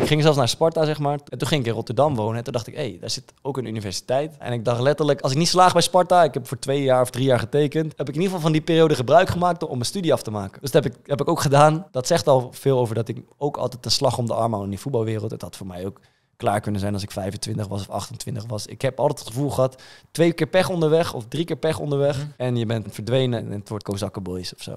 Ik ging zelfs naar Sparta, zeg maar. En toen ging ik in Rotterdam wonen. En toen dacht ik, hé, hey, daar zit ook een universiteit. En ik dacht letterlijk, als ik niet slaag bij Sparta, ik heb voor twee jaar of drie jaar getekend, heb ik in ieder geval van die periode gebruik gemaakt om mijn studie af te maken. Dus dat heb ik, heb ik ook gedaan. Dat zegt al veel over dat ik ook altijd een slag om de arm hou in die voetbalwereld. Het had voor mij ook klaar kunnen zijn als ik 25 was of 28 was. Ik heb altijd het gevoel gehad, twee keer pech onderweg of drie keer pech onderweg. Mhm. En je bent verdwenen en het wordt Kozakkenboys of zo.